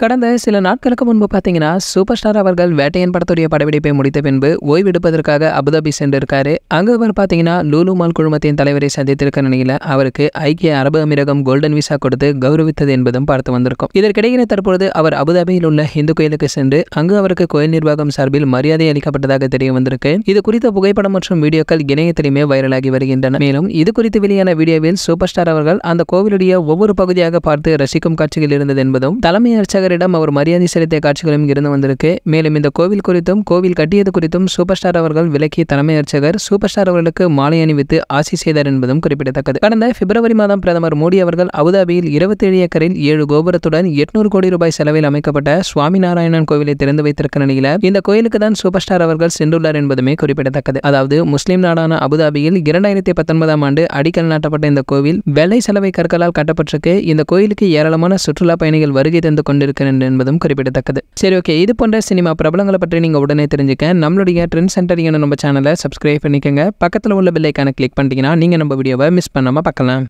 கடந்த சில நாட்களுக்கு முன்பு பார்த்தீங்கன்னா சூப்பர் ஸ்டார் அவர்கள் வேட்டையன் படத்துடைய படப்பிடிப்பை முடித்த பின்பு ஓய்வெடுப்பதற்காக அபுதாபி சென்றிருக்காரு அங்கு அவர் பார்த்தீங்கன்னா லூலு மால் குழுமத்தின் தலைவரை சந்தித்திருக்க நிலையில் அவருக்கு ஐக்கிய அரபு அமீரகம் கோல்டன் விசா கொடுத்து கௌரவித்தது என்பதும் பார்த்து வந்திருக்கும் இதற்கிடையே தற்பொழுது அவர் அபுதாபியில் உள்ள இந்து கோயிலுக்கு சென்று அங்கு அவருக்கு கோயில் நிர்வாகம் சார்பில் மரியாதை அளிக்கப்பட்டதாக தெரிய வந்திருக்கு இது குறித்த புகைப்படம் மற்றும் வீடியோக்கள் இணையத்திலுமே வைரலாகி வருகின்றன மேலும் இது குறித்து வெளியான வீடியோவில் சூப்பர் ஸ்டார் அவர்கள் அந்த கோவிலுடைய ஒவ்வொரு பகுதியாக பார்த்து ரசிக்கும் காட்சிகள் இருந்தது என்பதும் தலைமை அர்ச்சகர் அவரிடம் அவர் மரியாதை செலுத்திய காட்சிகளும் இருந்து வந்திருக்கு மேலும் இந்த கோவில் குறித்தும் கோவில் கட்டியது குறித்தும் சூப்பர் ஸ்டார் அவர்கள் விலக்கிய தலைமை அர்ச்சகர் சூப்பர் ஸ்டார் அவர்களுக்கு மாலை அணிவித்து ஆசி செய்தார் என்பதும் குறிப்பிடத்தக்கது கடந்த பிப்ரவரி மாதம் பிரதமர் மோடி அவர்கள் அபுதாபியில் இருபத்தி ஏழு ஏக்கரில் ஏழு கோபுரத்துடன் எட்நூறு கோடி ரூபாய் செலவில் அமைக்கப்பட்ட சுவாமி நாராயணன் கோவிலை திறந்து வைத்திருக்க நிலையில் இந்த கோயிலுக்கு தான் சூப்பர் ஸ்டார் அவர்கள் சென்றுள்ளார் என்பதுமே குறிப்பிடத்தக்கது அதாவது முஸ்லிம் நாடான அபுதாபியில் இரண்டாயிரத்தி பத்தொன்பதாம் ஆண்டு அடிக்கல் நாட்டப்பட்ட இந்த கோவில் வெள்ளை செலவை கற்களால் கட்டப்பட்டிருக்கு இந்த கோயிலுக்கு ஏராளமான சுற்றுலா பயணிகள் வருகை தந்து கொண்டிருக்க இருக்கிறேன் என்பதும் குறிப்பிடத்தக்கது சரி ஓகே இது போன்ற சினிமா பிரபலங்களை பற்றி நீங்கள் உடனே தெரிஞ்சுக்க நம்மளுடைய ட்ரெண்ட் சென்டர் என்ன நம்ம சேனலை சப்ஸ்கிரைப் பண்ணிக்கோங்க பக்கத்தில் உள்ள பில்லைக்கான கிளிக் பண்ணிட்டீங்கன்னா நீங்கள் நம்ம வீடியோவை மிஸ் பண்ணாமல் பார்க்கலாம்